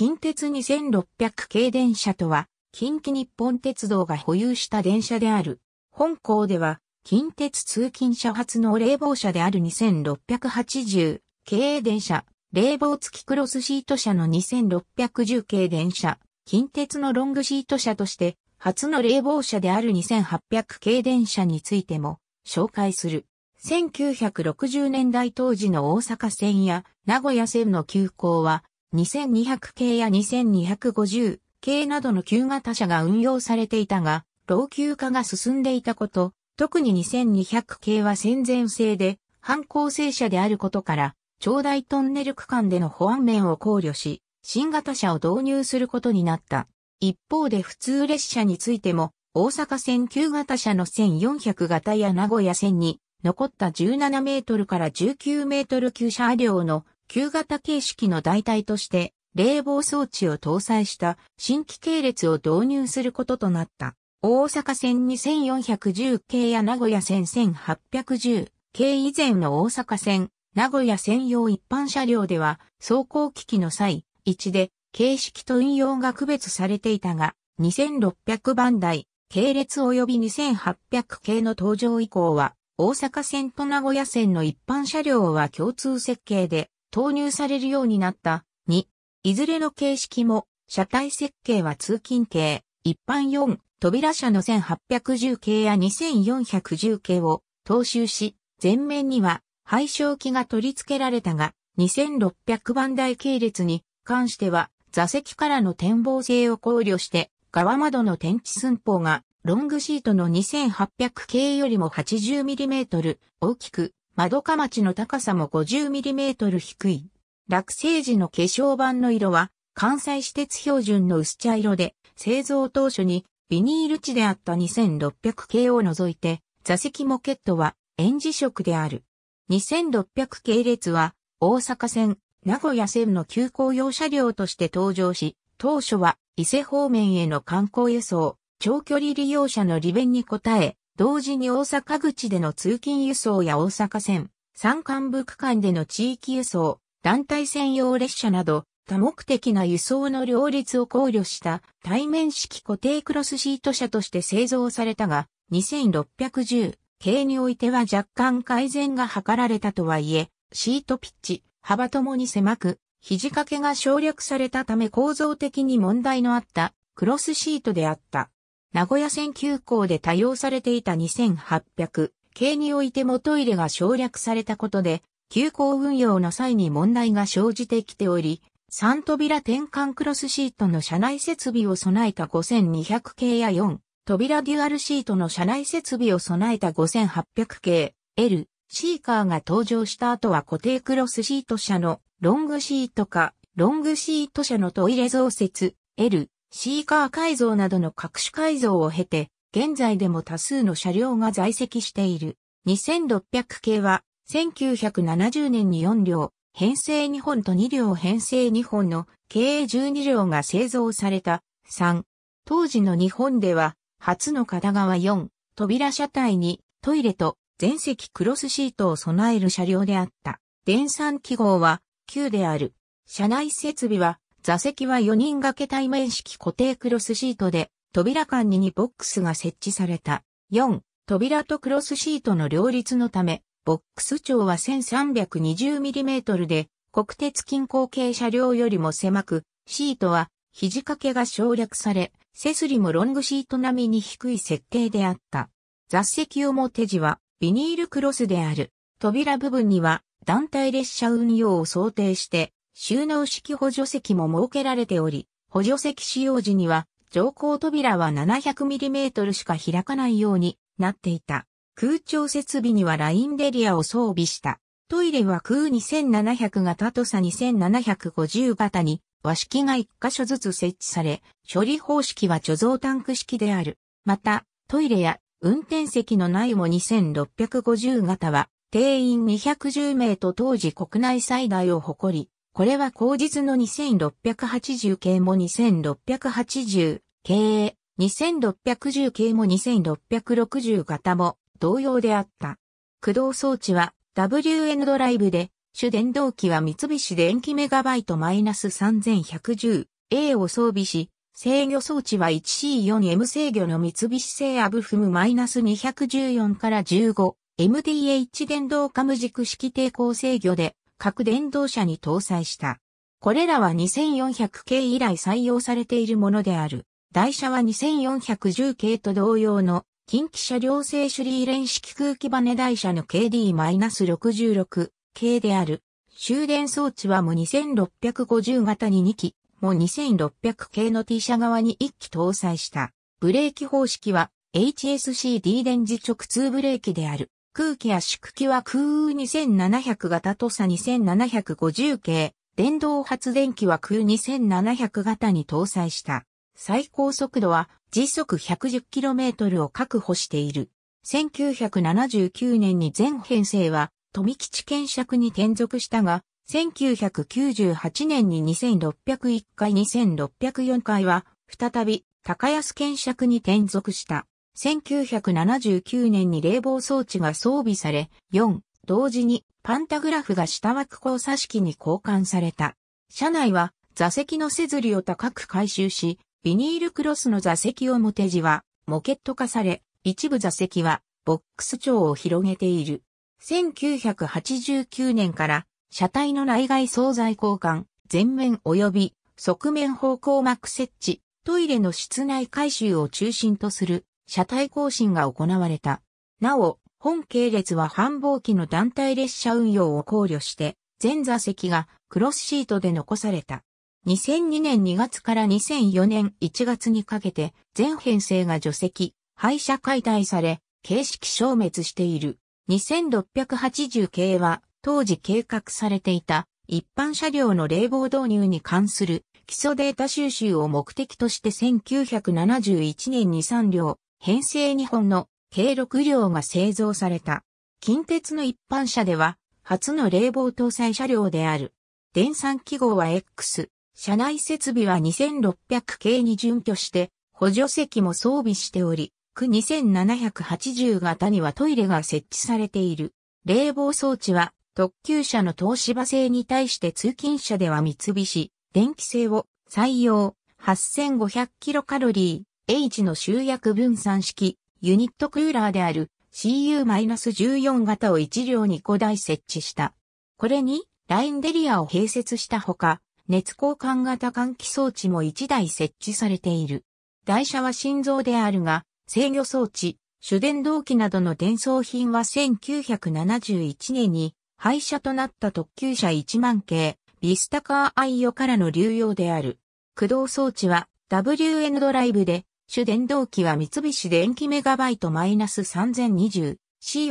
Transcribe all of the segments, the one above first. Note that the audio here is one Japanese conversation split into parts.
近鉄2600系電車とは、近畿日本鉄道が保有した電車である。本校では、近鉄通勤車発の冷房車である2680系電車、冷房付きクロスシート車の2610系電車、近鉄のロングシート車として、初の冷房車である2800系電車についても紹介する。1960年代当時の大阪線や名古屋線の急行は2200系や2250系などの旧型車が運用されていたが、老朽化が進んでいたこと、特に2200系は戦前製で、反抗性車であることから、長大トンネル区間での保安面を考慮し、新型車を導入することになった。一方で普通列車についても、大阪線旧型車の1400型や名古屋線に、残った17メートルから19メートル級車両の旧型形式の代替として冷房装置を搭載した新規系列を導入することとなった。大阪線2410系や名古屋線1810系以前の大阪線、名古屋専用一般車両では走行機器の際、1で形式と運用が区別されていたが、2600番台、系列及び2800系の登場以降は、大阪線と名古屋線の一般車両は共通設計で、投入されるようになった。2、いずれの形式も、車体設計は通勤系、一般4、扉車の1810系や2410系を踏襲し、前面には配照機が取り付けられたが、2600番台系列に関しては、座席からの展望性を考慮して、側窓の天地寸法がロングシートの2800系よりも 80mm 大きく窓か町の高さも 50mm 低い。落成時の化粧板の色は関西私鉄標準の薄茶色で、製造当初にビニール地であった2600系を除いて、座席モケットは園児色である。2600系列は大阪線、名古屋線の急行用車両として登場し、当初は伊勢方面への観光輸送、長距離利用者の利便に応え、同時に大阪口での通勤輸送や大阪線、山間部区間での地域輸送、団体専用列車など、多目的な輸送の両立を考慮した対面式固定クロスシート車として製造されたが、2610系においては若干改善が図られたとはいえ、シートピッチ、幅ともに狭く、肘掛けが省略されたため構造的に問題のあったクロスシートであった。名古屋線急行で多用されていた2800系においてもトイレが省略されたことで、急行運用の際に問題が生じてきており、3扉転換クロスシートの車内設備を備えた5200系や4扉デュアルシートの車内設備を備えた5800系 L シーカーが登場した後は固定クロスシート車のロングシートかロングシート車のトイレ増設 L シーカー改造などの各種改造を経て、現在でも多数の車両が在籍している。2600系は、1970年に4両、編成2本と2両編成2本の計12両が製造された。3、当時の日本では、初の片側4、扉車体にトイレと全席クロスシートを備える車両であった。電算記号は9である。車内設備は座席は4人掛け対面式固定クロスシートで、扉間に2ボックスが設置された。4、扉とクロスシートの両立のため、ボックス長は 1320mm で、国鉄近郊系車両よりも狭く、シートは肘掛けが省略され、セスリもロングシート並みに低い設計であった。座席表地はビニールクロスである。扉部分には団体列車運用を想定して収納式補助席も設けられており、補助席使用時には、乗降扉は 700mm しか開かないようになっていた。空調設備にはラインデリアを装備した。トイレは空2700型と差2750型に和式が1箇所ずつ設置され、処理方式は貯蔵タンク式である。また、トイレや運転席の内も2650型は定員210名と当時国内最大を誇り、これは後日の2680系も2680系、2610系も2660型も同様であった。駆動装置は WN ドライブで、主電動機は三菱電機メガバイト -3110A を装備し、制御装置は 1C4M 制御の三菱製アブフム -214 から 15MDH 電動カム軸式抵抗制御で各電動車に搭載した。これらは2400系以来採用されているものである。台車は2410系と同様の近畿車両製種レ連式空気バネ台車の KD-66 系である。終電装置はも2650型に2機、も2600系の T 車側に1機搭載した。ブレーキ方式は HSCD 電磁直通ブレーキである。空気や縮機は空雨2700型とさ2750系、電動発電機は空2700型に搭載した。最高速度は時速 110km を確保している。1979年に全編成は富吉検釈に転属したが、1998年に2601回2604回は再び高安検釈に転属した。1979年に冷房装置が装備され、4、同時にパンタグラフが下枠交差式に交換された。車内は座席のせずりを高く回収し、ビニールクロスの座席表地はモケット化され、一部座席はボックス長を広げている。1989年から車体の内外総材交換、前面及び側面方向膜設置、トイレの室内回収を中心とする車体更新が行われた。なお、本系列は繁忙期の団体列車運用を考慮して、全座席がクロスシートで残された。2002年2月から2004年1月にかけて、全編成が除籍、廃車解体され、形式消滅している。2680系は、当時計画されていた、一般車両の冷房導入に関する基礎データ収集を目的として1971年に3両、編成2本の計6両が製造された。近鉄の一般車では、初の冷房搭載車両である。電算記号は X、車内設備は2600系に準拠して、補助席も装備しており、区2780型にはトイレが設置されている。冷房装置は、特急車の東芝製に対して通勤車では三菱、電気製を採用、8500キロカロリー。H の集約分散式、ユニットクーラーである CU-14 型を1両に5台設置した。これに、ラインデリアを併設したほか、熱交換型換気装置も1台設置されている。台車は心臓であるが、制御装置、主電動機などの伝送品は1971年に廃車となった特急車1万系、ビスタカーアイオからの流用である。駆動装置は WN ドライブで主電動機は三菱電機メガバイト -3020C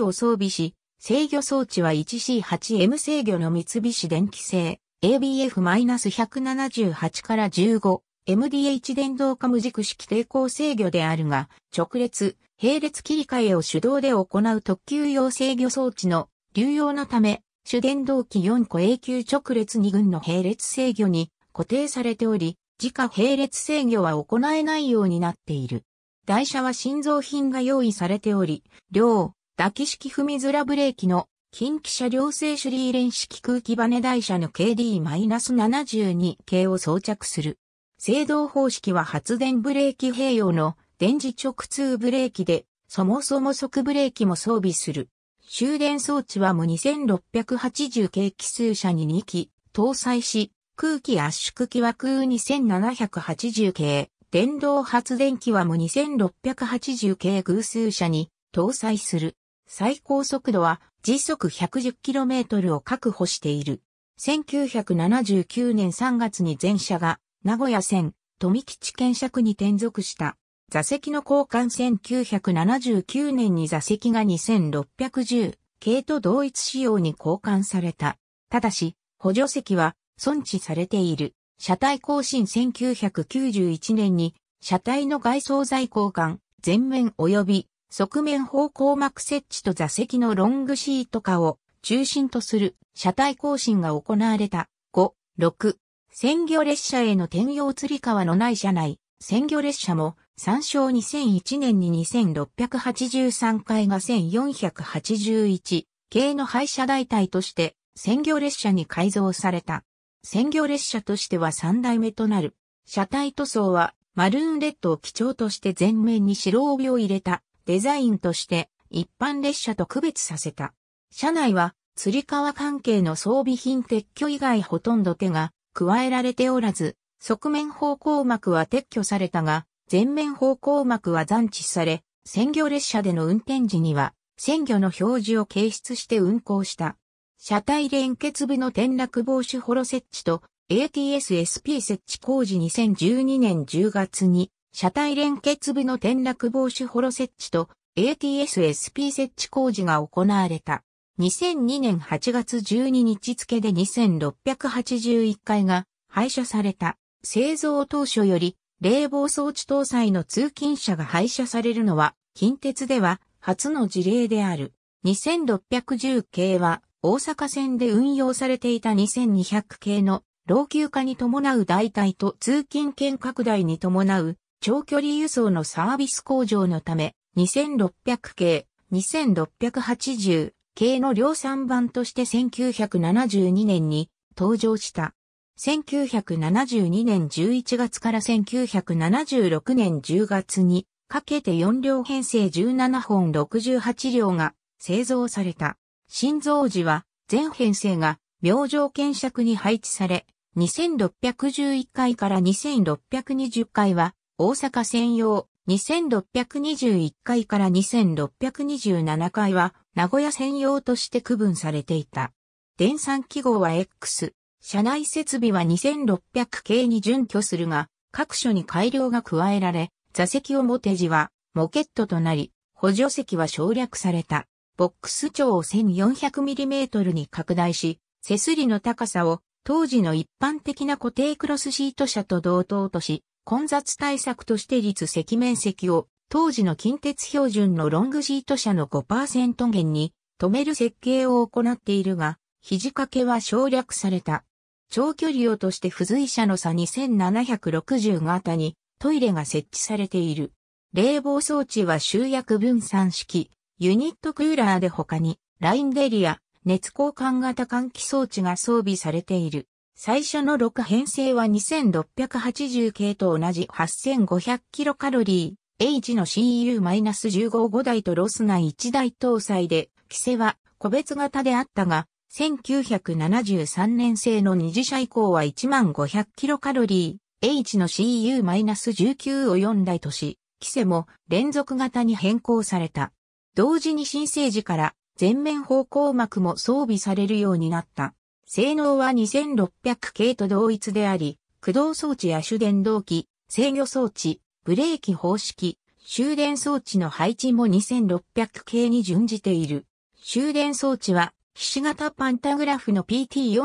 を装備し、制御装置は 1C8M 制御の三菱電機製 ABF-178 から 15MDH 電動化無軸式抵抗制御であるが、直列、並列切り替えを手動で行う特急用制御装置の流用のため、主電動機4個永久直列2群の並列制御に固定されており、自家並列制御は行えないようになっている。台車は新造品が用意されており、両、打機式踏み面ブレーキの近畿車両製手リーレン式空気バネ台車の KD-72 系を装着する。制動方式は発電ブレーキ併用の電磁直通ブレーキで、そもそも速ブレーキも装備する。終電装置は無2680系奇数車に2機搭載し、空気圧縮機は空2780系、電動発電機は無2680系偶数車に搭載する。最高速度は時速 110km を確保している。1979年3月に全車が名古屋線富吉県車区に転属した。座席の交換1979年に座席が2610系と同一仕様に交換された。ただし、補助席は存置されている。車体更新1991年に、車体の外装材交換、前面及び側面方向膜設置と座席のロングシート化を中心とする車体更新が行われた。5、6、鮮魚列車への転用釣り革のない車内、鮮魚列車も参照2001年に2683回が1481系の廃車代替として鮮魚列車に改造された。専業列車としては3代目となる。車体塗装はマルーンレッドを基調として前面に白帯を入れたデザインとして一般列車と区別させた。車内は釣り革関係の装備品撤去以外ほとんど手が加えられておらず、側面方向幕は撤去されたが、前面方向幕は残置され、専業列車での運転時には、鮮魚の表示を掲出して運行した。車体連結部の転落防止ホロ設置と ATSSP 設置工事2012年10月に車体連結部の転落防止ホロ設置と ATSSP 設置工事が行われた。2002年8月12日付で2681回が廃車された。製造当初より冷房装置搭載の通勤車が廃車されるのは近鉄では初の事例である。2610系は大阪線で運用されていた2200系の老朽化に伴う代替と通勤圏拡大に伴う長距離輸送のサービス向上のため2600系、2680系の量産版として1972年に登場した。1972年11月から1976年10月にかけて4両編成17本68両が製造された。心臓寺は全編成が明星検索に配置され、2611回から2620回は大阪専用、2621回から2627回は名古屋専用として区分されていた。電算記号は X、車内設備は2600系に準拠するが、各所に改良が加えられ、座席表示はモケットとなり、補助席は省略された。ボックス長を 1400mm に拡大し、背すりの高さを当時の一般的な固定クロスシート車と同等とし、混雑対策として率赤面積を当時の近鉄標準のロングシート車の5%減に止める設計を行っているが、肘掛けは省略された。長距離用として付随車の差2760型にトイレが設置されている。冷房装置は集約分散式、ユニットクーラーで他に、ラインデリア、熱交換型換気装置が装備されている。最初の6編成は2680系と同じ8 5 0 0カロリー、H の CU-155 台とロスが1台搭載で、規制は個別型であったが、1973年製の二次車以降は1 5 0 0カロリー、H の CU-19 を4台とし、規制も連続型に変更された。同時に新生児から全面方向膜も装備されるようになった。性能は2600系と同一であり、駆動装置や主電動機、制御装置、ブレーキ方式、終電装置の配置も2600系に準じている。終電装置は、菱型パンタグラフの PT42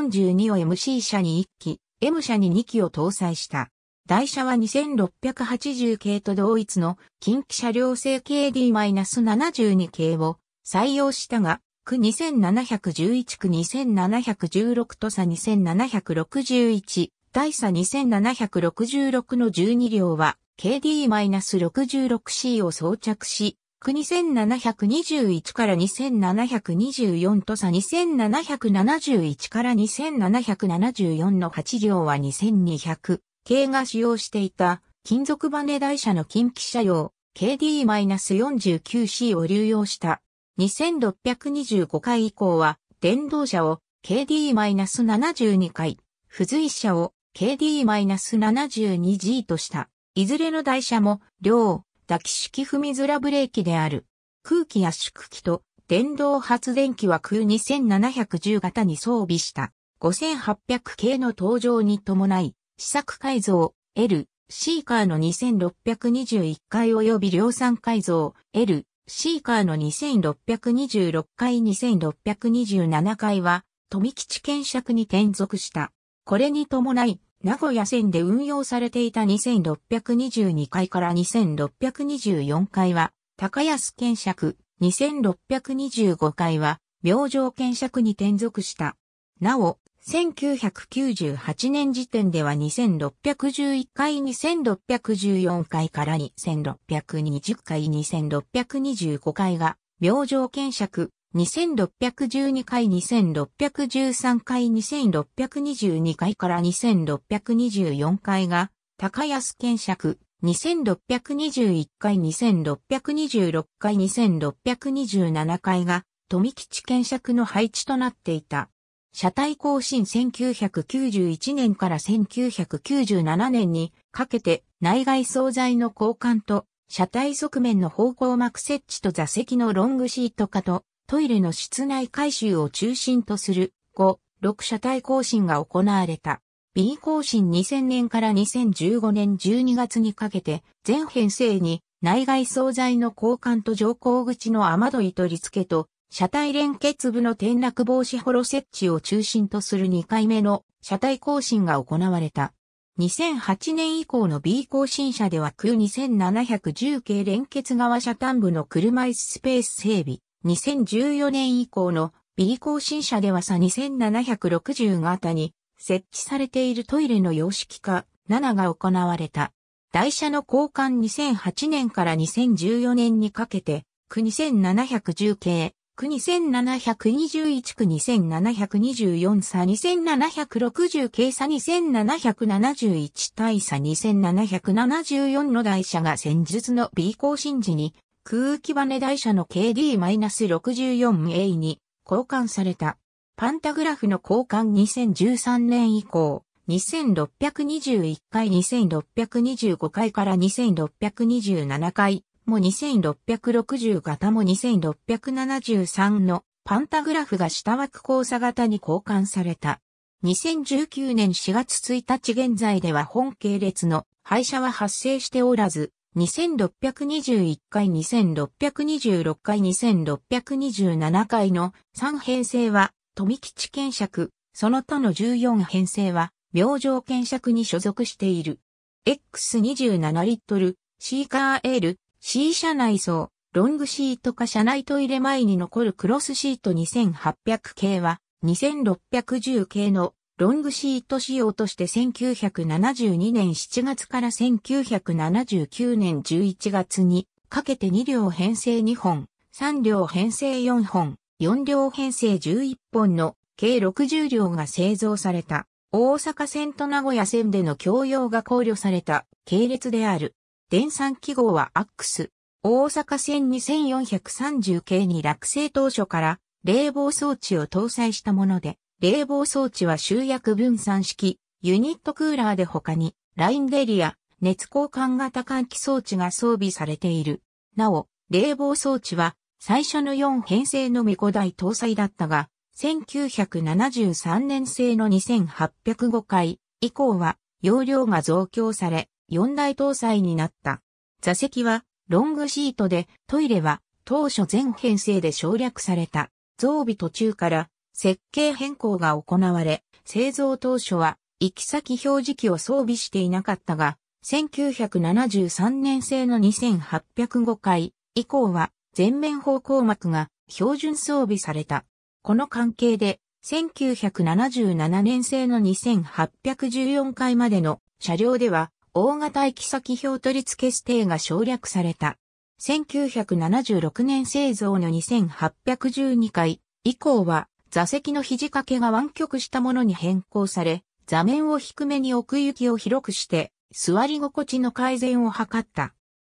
を MC 車に1機、M 車に2機を搭載した。台車は2680系と同一の近畿車両製 KD-72 系を採用したが、区2711区2716と差2761、大差2766の12両は KD-66C を装着し、区2721から2724と差2771から2774の8両は2200。系が使用していた金属バネ台車の近畿車用 KD-49C を流用した2625回以降は電動車を KD-72 回、付随車を KD-72G とした。いずれの台車も両抱き式踏み面ブレーキである。空気圧縮機と電動発電機は空2710型に装備した5800系の登場に伴い試作改造 L、シーカーの2621回及び量産改造 L、シーカーの2626回2627回は、富吉検索に転属した。これに伴い、名古屋線で運用されていた2622回から2624回は、高安検釈、2625回は、病状検索に転属した。なお、1998年時点では2611回2614回から2620回2625回が病状検索2612回2613回2622回から2624回が高安検索2621回2626回2627回が富吉検索の配置となっていた。車体更新1991年から1997年にかけて内外総材の交換と車体側面の方向膜設置と座席のロングシート化とトイレの室内改修を中心とする5、6車体更新が行われた。B 更新2000年から2015年12月にかけて全編成に内外総材の交換と乗降口の雨どい取り付けと車体連結部の転落防止ホロ設置を中心とする2回目の車体更新が行われた。2008年以降の B 更新車では空2710系連結側車端部の車椅子スペース整備。2014年以降の B 更新車では差2760型に設置されているトイレの様式化7が行われた。台車の交換2008年から2014年にかけて、区2710系、区2721区2724差2760計差2771対差2774の台車が戦術の B 更新時に空気バネ台車の KD-64A に交換された。パンタグラフの交換2013年以降、2621回2625回から2627回も2660型も2673のパンタグラフが下枠交差型に交換された。2019年4月1日現在では本系列の廃車は発生しておらず、2621回2626回2627回の3編成は富吉検索。その他の14編成は病状検索に所属している。X27 リットル、シーカー L、C 車内層、ロングシートか車内トイレ前に残るクロスシート2800系は2610系のロングシート仕様として1972年7月から1979年11月にかけて2両編成2本、3両編成4本、4両編成11本の計60両が製造された。大阪線と名古屋線での共用が考慮された系列である。電算記号はアックス。大阪線2430系に落成当初から冷房装置を搭載したもので、冷房装置は集約分散式、ユニットクーラーで他に、ラインデリア、熱交換型換気装置が装備されている。なお、冷房装置は最初の4編成のみ5台搭載だったが、1973年製の2805回以降は容量が増強され、四大搭載になった。座席はロングシートでトイレは当初全編成で省略された。増備途中から設計変更が行われ、製造当初は行き先表示器を装備していなかったが、1973年製の2805回以降は全面方向膜が標準装備された。この関係で1977年製の2814回までの車両では大型行き先表取付指定が省略された。1976年製造の2812回以降は座席の肘掛けが湾曲したものに変更され、座面を低めに奥行きを広くして座り心地の改善を図った。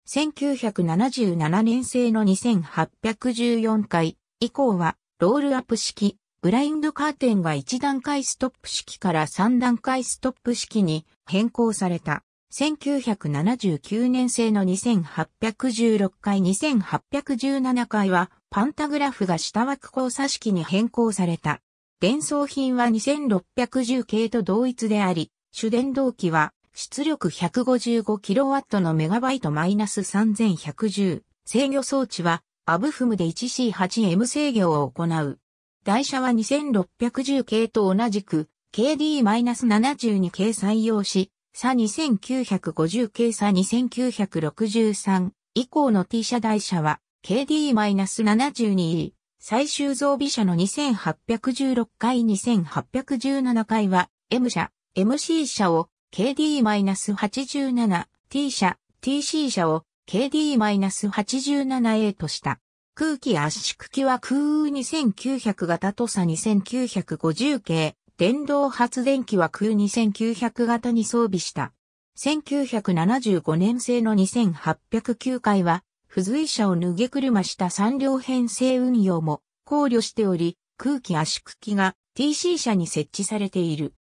1977年製の2814回以降はロールアップ式、ブラインドカーテンが1段階ストップ式から3段階ストップ式に変更された。1979年製の2816回2817回は、パンタグラフが下枠交差式に変更された。伝送品は2610系と同一であり、主電動機は出力 155kW のメガバイトマイナス3110。制御装置はアブフムで 1C8M 制御を行う。台車は2610系と同じく KD-72 系採用し、さ2950系さ2963以降の T 社台車は KD-72E 最終増備車の2816回2817回は M 社 MC 社を KD-87 T 社 TC 社を KD-87A とした。空気圧縮機は空2900型とさ2950系電動発電機は空2900型に装備した。1975年製の2809回は、付随車を脱げ車した3両編成運用も考慮しており、空気圧縮機が TC 車に設置されている。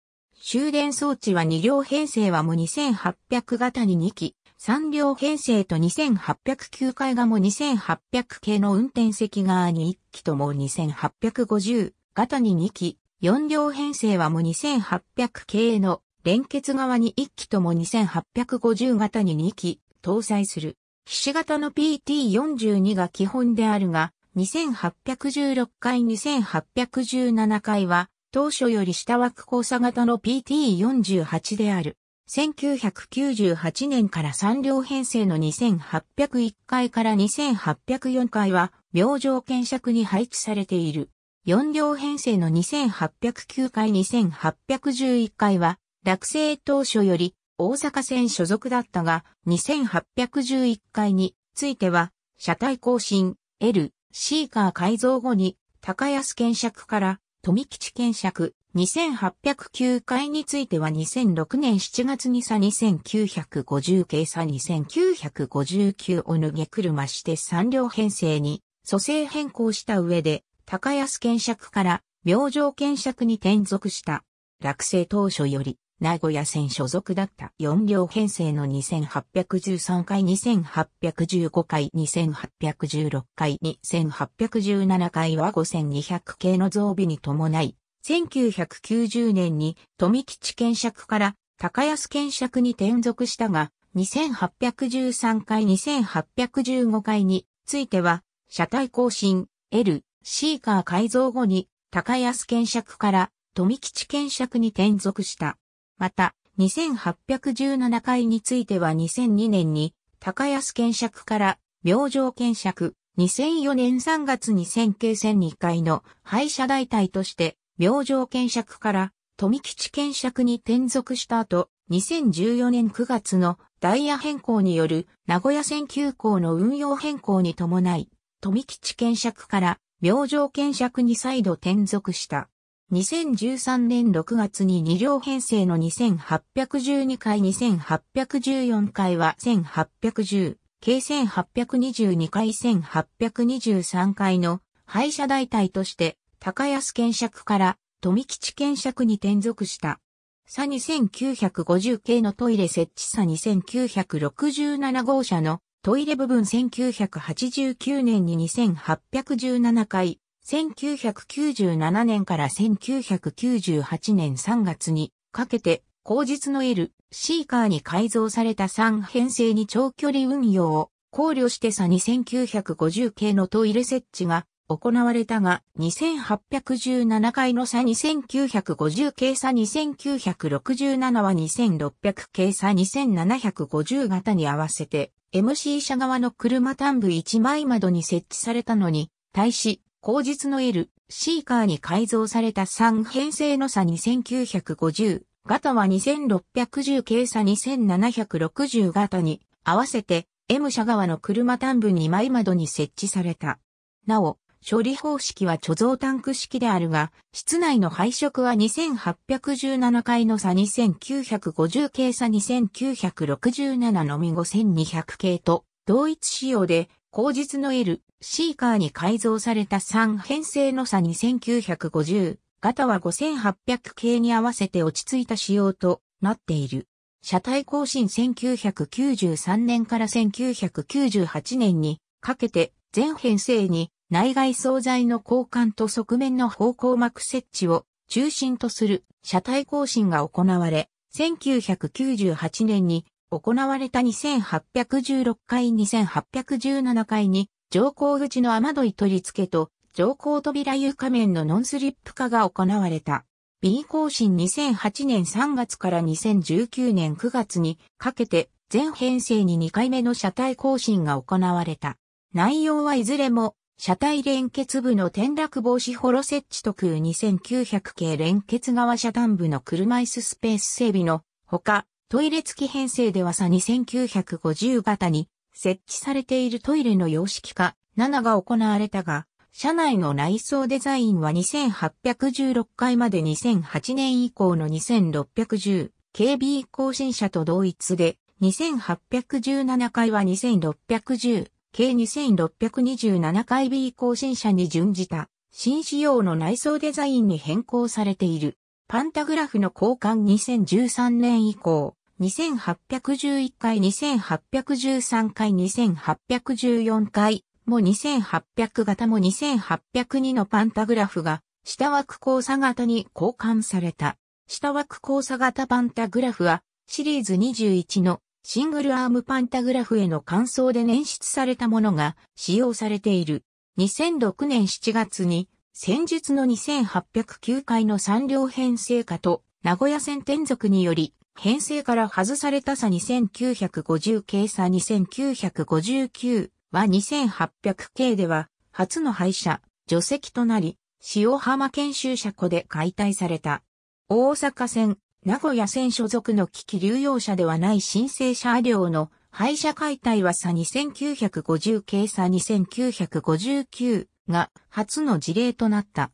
終電装置は2両編成はも2800型に2機、3両編成と2809回がも2800系の運転席側に1機とも2850型に2機、4両編成はも2800系の連結側に1機とも2850型に2機搭載する。ひし型の PT42 が基本であるが、2816回2817回は当初より下枠交差型の PT48 である。1998年から3両編成の2801回から2804回は、病状検索に配置されている。4両編成の2809回2811回は、落成当初より大阪線所属だったが、2811回については、車体更新、L、シーカー改造後に、高安検釈から富吉検釈、2809回については2006年7月に差2950計差2959を脱げ車して3両編成に、蘇生変更した上で、高安検釈から明星検釈に転属した。落成当初より名古屋線所属だった4両編成の2813回2815回2816回2817回は5200系の増備に伴い、1990年に富吉検釈から高安検釈に転属したが、2813回2815回については、車体更新、L、シーカー改造後に高安検釈から富吉検釈に転属した。また、2817回については2002年に高安検釈から明星検釈、2004年3月に千形戦2回の廃車代替として明星検釈から富吉検釈に転属した後、2014年9月のダイヤ変更による名古屋線急行の運用変更に伴い、富吉検釈から明星検釈に再度転属した。2013年6月に2両編成の2812回2814回は1810、計1822回1823回の廃車代替として高安検釈から富吉検釈に転属した。さ2950系のトイレ設置さ2967号車のトイレ部分1989年に2817回、1997年から1998年3月にかけて、後日の L、シーカーに改造された3編成に長距離運用を考慮してさ2950系のトイレ設置が行われたが、2817回の差2950系差2967は2600系差2750型に合わせて、MC 社側の車端部1枚窓に設置されたのに、対し、後日の L、シーカーに改造された3編成の差2950、型は2610計差2760型に合わせて M 社側の車端部2枚窓に設置された。なお、処理方式は貯蔵タンク式であるが、室内の配色は2817回の差2950系差2967のみ5200系と同一仕様で、後日の L、シーカーに改造された3編成の差2950型は5800系に合わせて落ち着いた仕様となっている。車体更新1993年から1998年にかけて全編成に内外装材の交換と側面の方向膜設置を中心とする車体更新が行われ、1998年に行われた2816回2817回に乗降口の雨どい取り付けと乗降扉床面のノンスリップ化が行われた。B 更新2008年3月から2019年9月にかけて全編成に2回目の車体更新が行われた。内容はいずれも車体連結部の転落防止ホロ設置特有2900系連結側車端部の車椅子スペース整備のほか、トイレ付き編成ではさ2950型に設置されているトイレの様式化7が行われたが、車内の内装デザインは2816回まで2008年以降の2610 KB 更新車と同一で、2817回は2610計2627回 B 更新車に準じた新仕様の内装デザインに変更されている。パンタグラフの交換2013年以降、2811回2813回2814回も2800型も2802のパンタグラフが下枠交差型に交換された。下枠交差型パンタグラフはシリーズ21のシングルアームパンタグラフへの換装で捻出されたものが使用されている。2006年7月に戦術の2809回の3両編成化と名古屋線転属により編成から外された差2950系差2959は2800系では初の廃車、除籍となり、塩浜研修車庫で解体された。大阪線、名古屋線所属の危機流用車ではない申請車両の廃車解体は差2950系差2959が初の事例となった。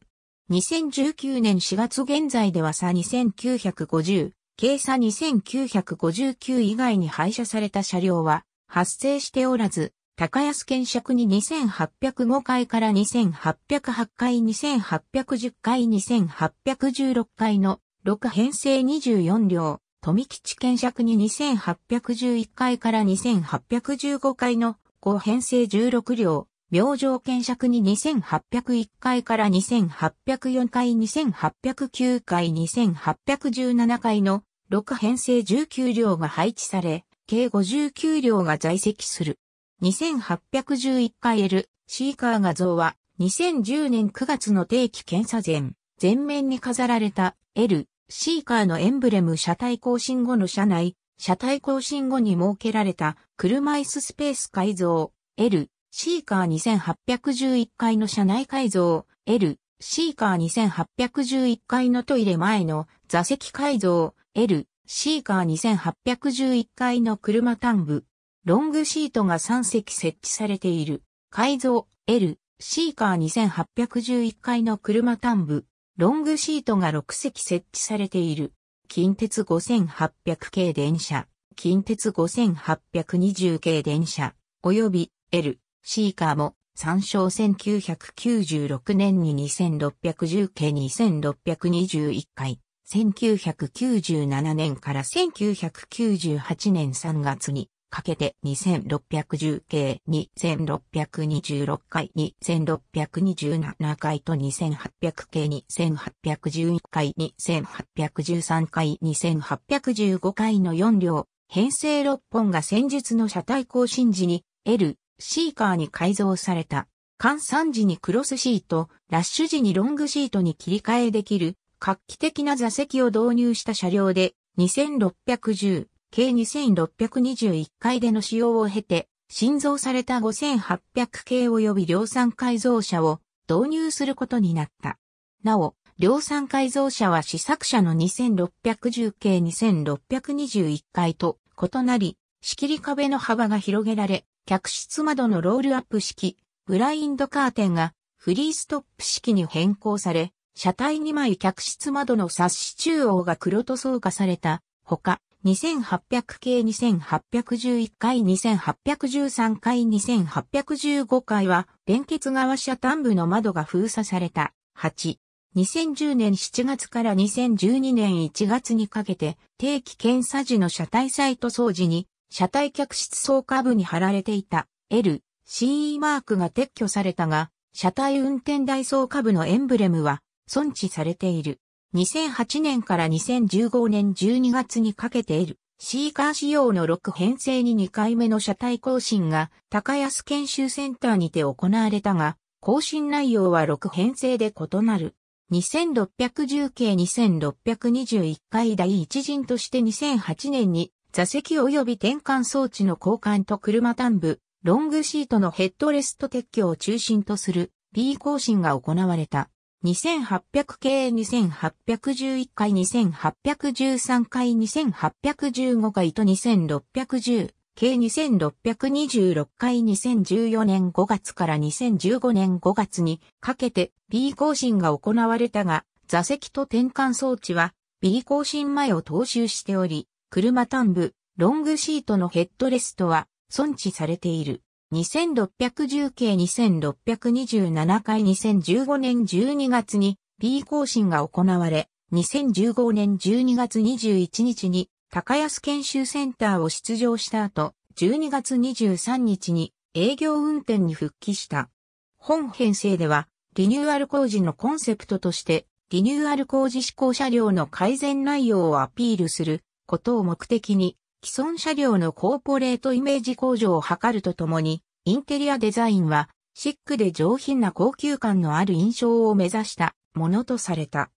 2019年4月現在では差2950、計差2959以外に廃車された車両は発生しておらず、高安県尺に2805回から2808回、2810回、2816回の6編成24両、富吉検尺に2811回から2815回の5編成16両、明星検尺に2801回から2804回2809回2817回の6編成19両が配置され、計59両が在籍する。2811回 L、シーカー画像は2010年9月の定期検査前、前面に飾られた L、シーカーのエンブレム車体更新後の車内、車体更新後に設けられた車椅子スペース改造 L、シーカー2811階の車内改造 L、シーカー2811階のトイレ前の座席改造 L、シーカー2811階の車端部、ロングシートが3席設置されている改造 L、シーカー2811階の車端部、ロングシートが6席設置されている。近鉄5800系電車、近鉄5820系電車、及び L、シーカーも参照1996年に2610系2621回、1997年から1998年3月にかけて2610系2626回2627回と2800系2811回2813回2815回の4両、編成6本が戦術の車体更新時に L、シーカーに改造された。換算時にクロスシート、ラッシュ時にロングシートに切り替えできる、画期的な座席を導入した車両で、2610計2621回での使用を経て、新造された5800系及び量産改造車を導入することになった。なお、量産改造車は試作車の2610系2621回と異なり、仕切り壁の幅が広げられ、客室窓のロールアップ式、ブラインドカーテンがフリーストップ式に変更され、車体2枚客室窓の冊子中央が黒塗装化された、ほか、2800系2811回2813回2815回は、連結側車端部の窓が封鎖された。8。2010年7月から2012年1月にかけて、定期検査時の車体サイト掃除に、車体客室総下部に貼られていた L、CE マークが撤去されたが、車体運転台総下部のエンブレムは、存置されている。2008年から2015年12月にかけている。シーカー仕様の6編成に2回目の車体更新が高安研修センターにて行われたが、更新内容は6編成で異なる。2610系2621回第一陣として2008年に座席及び転換装置の交換と車端部、ロングシートのヘッドレスト撤去を中心とする B 更新が行われた。2800系2811回2813回2815回と2610計2626回2014年5月から2015年5月にかけて B 更新が行われたが、座席と転換装置は B 更新前を踏襲しており、車端部、ロングシートのヘッドレストは損置されている。2610系2627回2015年12月に P 更新が行われ、2015年12月21日に高安研修センターを出場した後、12月23日に営業運転に復帰した。本編成では、リニューアル工事のコンセプトとして、リニューアル工事施行車両の改善内容をアピールすることを目的に、既存車両のコーポレートイメージ向上を図るとともに、インテリアデザインは、シックで上品な高級感のある印象を目指したものとされた。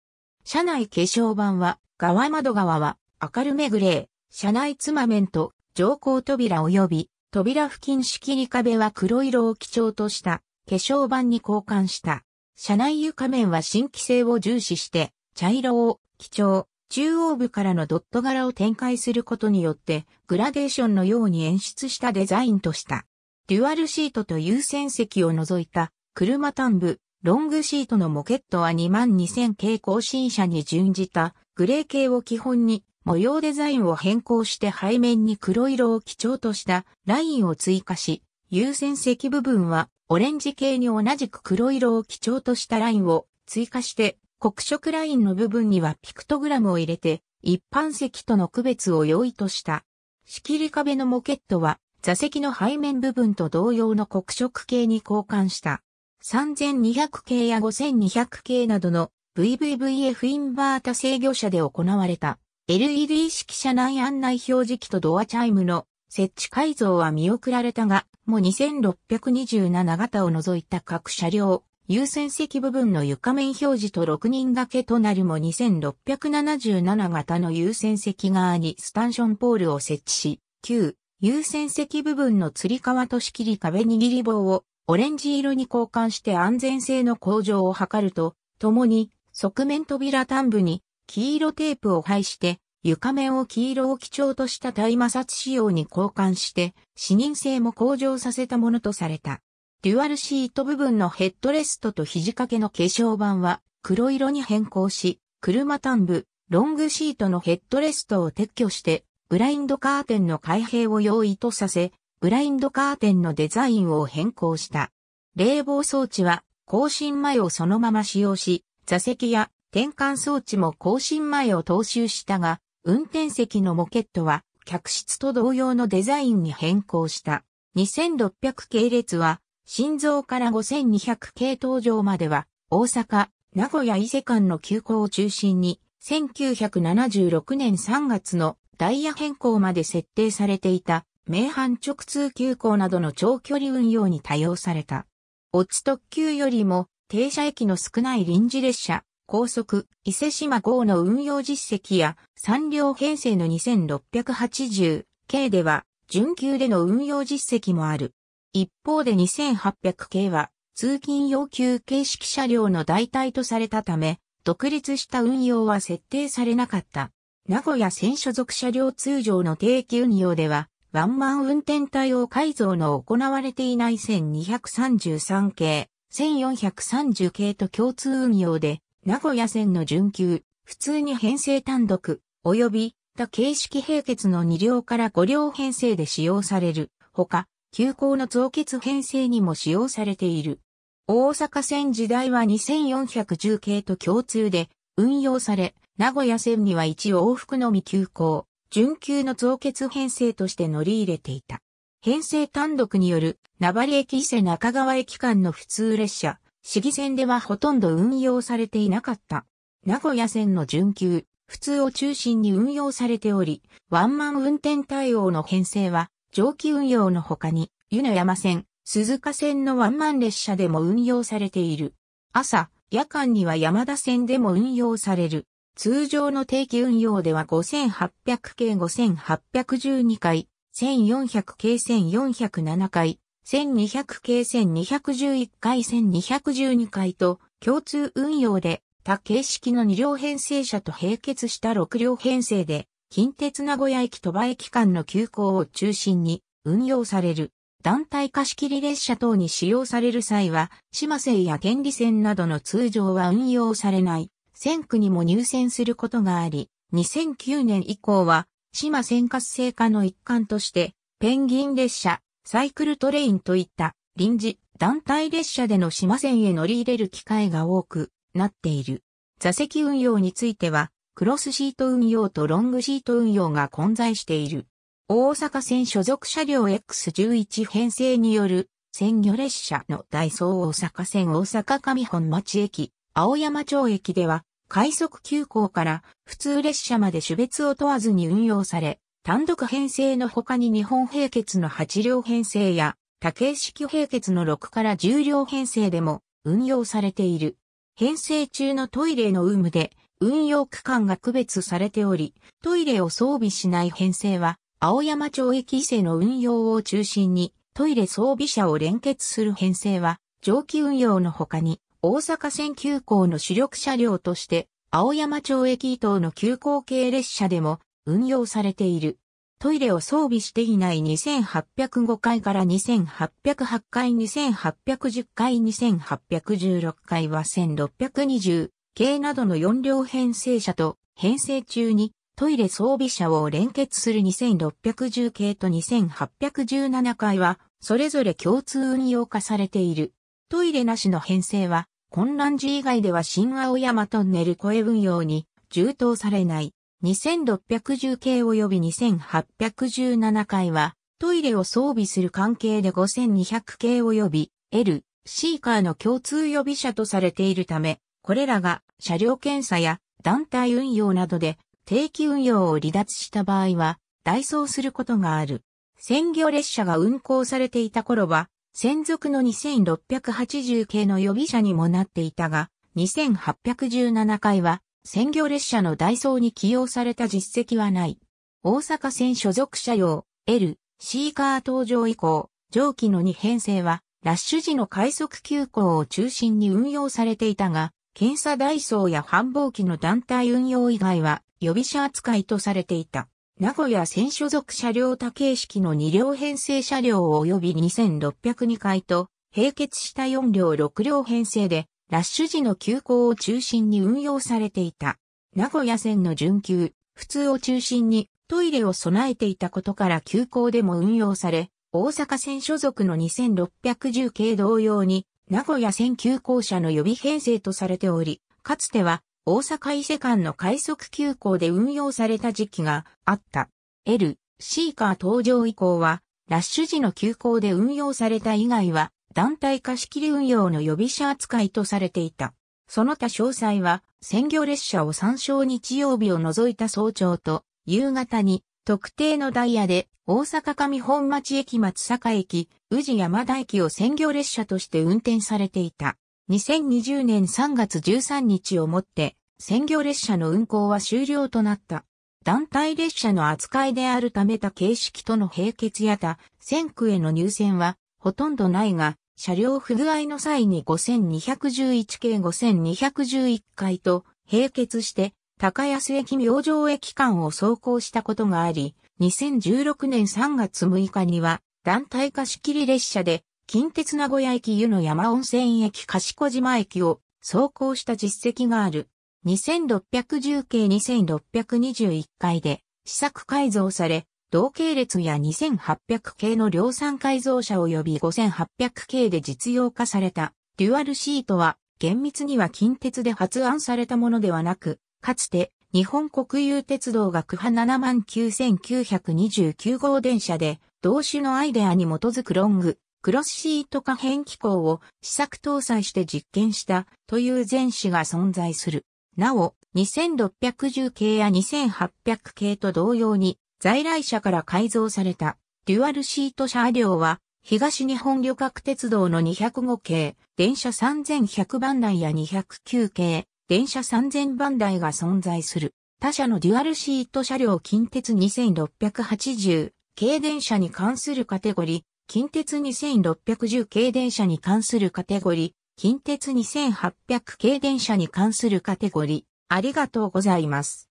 車内化粧板は、側窓側は明るめグレー、車内つまメン乗降扉及び扉付近仕切り壁は黒色を基調とした化粧板に交換した。車内床面は新規性を重視して、茶色を基調、中央部からのドット柄を展開することによって、グラデーションのように演出したデザインとした。デュアルシートと優先席を除いた、車端部、ロングシートのモケットは22000系更新車に準じた、グレー系を基本に、模様デザインを変更して背面に黒色を基調としたラインを追加し、優先席部分はオレンジ系に同じく黒色を基調としたラインを追加して黒色ラインの部分にはピクトグラムを入れて、一般席との区別を容易とした。仕切り壁のモケットは、座席の背面部分と同様の黒色系に交換した。3200系や5200系などの VVVF インバータ制御車で行われた LED 式車内案内表示器とドアチャイムの設置改造は見送られたが、もう2627型を除いた各車両優先席部分の床面表示と6人掛けとなるも2677型の優先席側にスタンションポールを設置し、9、優先席部分の吊り革と仕切り壁握り棒をオレンジ色に交換して安全性の向上を図ると、ともに側面扉端部に黄色テープを配して床面を黄色を基調とした対摩擦仕様に交換して視認性も向上させたものとされた。デュアルシート部分のヘッドレストと肘掛けの化粧板は黒色に変更し、車端部、ロングシートのヘッドレストを撤去して、ブラインドカーテンの開閉を用意とさせ、ブラインドカーテンのデザインを変更した。冷房装置は更新前をそのまま使用し、座席や転換装置も更新前を踏襲したが、運転席のモケットは客室と同様のデザインに変更した。2600系列は心臓から5200系統上までは、大阪、名古屋伊勢間の急行を中心に、1976年3月のダイヤ変更まで設定されていた、名阪直通急行などの長距離運用に多用された。オツ特急よりも、停車駅の少ない臨時列車、高速、伊勢島号の運用実績や、3両編成の2680系では、準急での運用実績もある。一方で2800系は通勤要求形式車両の代替とされたため、独立した運用は設定されなかった。名古屋線所属車両通常の定期運用では、ワンマン運転対応改造の行われていない1233系、1430系と共通運用で、名古屋線の準急、普通に編成単独、及び、他形式並結の2両から5両編成で使用される。ほか、急行の増結編成にも使用されている。大阪線時代は2410系と共通で運用され、名古屋線には1往復のみ急行、準急の増結編成として乗り入れていた。編成単独による名張駅伊勢中川駅間の普通列車、市議線ではほとんど運用されていなかった。名古屋線の準急、普通を中心に運用されており、ワンマン運転対応の編成は蒸気運用の他に、湯の山線、鈴鹿線のワンマン列車でも運用されている。朝、夜間には山田線でも運用される。通常の定期運用では5800系5812回、1400系1407回、1200系1211回1212回と共通運用で多形式の2両編成車と並結した6両編成で近鉄名古屋駅鳥羽駅間の急行を中心に運用される。団体貸切列車等に使用される際は、島線や天理線などの通常は運用されない、線区にも入線することがあり、2009年以降は、島線活性化の一環として、ペンギン列車、サイクルトレインといった臨時、団体列車での島線へ乗り入れる機会が多くなっている。座席運用については、クロスシート運用とロングシート運用が混在している。大阪線所属車両 X11 編成による鮮魚列車のダイソー大阪線大阪上本町駅、青山町駅では、快速急行から普通列車まで種別を問わずに運用され、単独編成の他に日本並結の8両編成や、多形式並結の6から10両編成でも運用されている。編成中のトイレの有無で、運用区間が区別されており、トイレを装備しない編成は、青山町駅伊勢の運用を中心に、トイレ装備車を連結する編成は、蒸気運用の他に、大阪線急行の主力車両として、青山町駅伊東の急行系列車でも運用されている。トイレを装備していない2805階から2808階2810階2816階は1620、系などの4両編成車と編成中にトイレ装備車を連結する2610系と2817回はそれぞれ共通運用化されている。トイレなしの編成は混乱時以外では新青山トンネル越え運用に充当されない。2610系及び2817回はトイレを装備する関係で5200系及び L、シーカーの共通予備車とされているため、これらが車両検査や団体運用などで定期運用を離脱した場合は、代走することがある。専業列車が運行されていた頃は、専属の2680系の予備車にもなっていたが、2817回は専業列車のダイソーに起用された実績はない。大阪線所属車両 L、C カー登場以降、上記の2編成はラッシュ時の快速急行を中心に運用されていたが、検査ダイソーや繁忙期の団体運用以外は予備車扱いとされていた。名古屋線所属車両多形式の2両編成車両及び2602回と、並結した4両6両編成で、ラッシュ時の急行を中心に運用されていた。名古屋線の準急、普通を中心にトイレを備えていたことから急行でも運用され、大阪線所属の2610系同様に名古屋線急行車の予備編成とされており、かつては大阪伊勢間の快速急行で運用された時期があった。L、シーカー登場以降は、ラッシュ時の急行で運用された以外は、団体貸切運用の予備車扱いとされていた。その他詳細は、専業列車を参照日曜日を除いた早朝と、夕方に特定のダイヤで大阪上本町駅松坂駅、宇治山田駅を専業列車として運転されていた。2020年3月13日をもって専業列車の運行は終了となった。団体列車の扱いであるためた形式との並結やた、線区への入線はほとんどないが、車両不具合の際に5211系5211回と並結して高安駅明星駅間を走行したことがあり、2016年3月6日には、団体貸し切り列車で、近鉄名古屋駅湯の山温泉駅賢島駅を走行した実績がある。2610系2621回で試作改造され、同系列や2800系の量産改造車及び5800系で実用化されたデュアルシートは厳密には近鉄で発案されたものではなく、かつて日本国有鉄道が区派79,929号電車で、同種のアイデアに基づくロング、クロスシート可変機構を試作搭載して実験したという前史が存在する。なお、2610系や2800系と同様に、在来車から改造されたデュアルシート車両は、東日本旅客鉄道の205系、電車3100番台や209系、電車3000番台が存在する。他社のデュアルシート車両近鉄2680系電車に関するカテゴリー、近鉄2610系電車に関するカテゴリー、近鉄2800系電車に関するカテゴリー、ありがとうございます。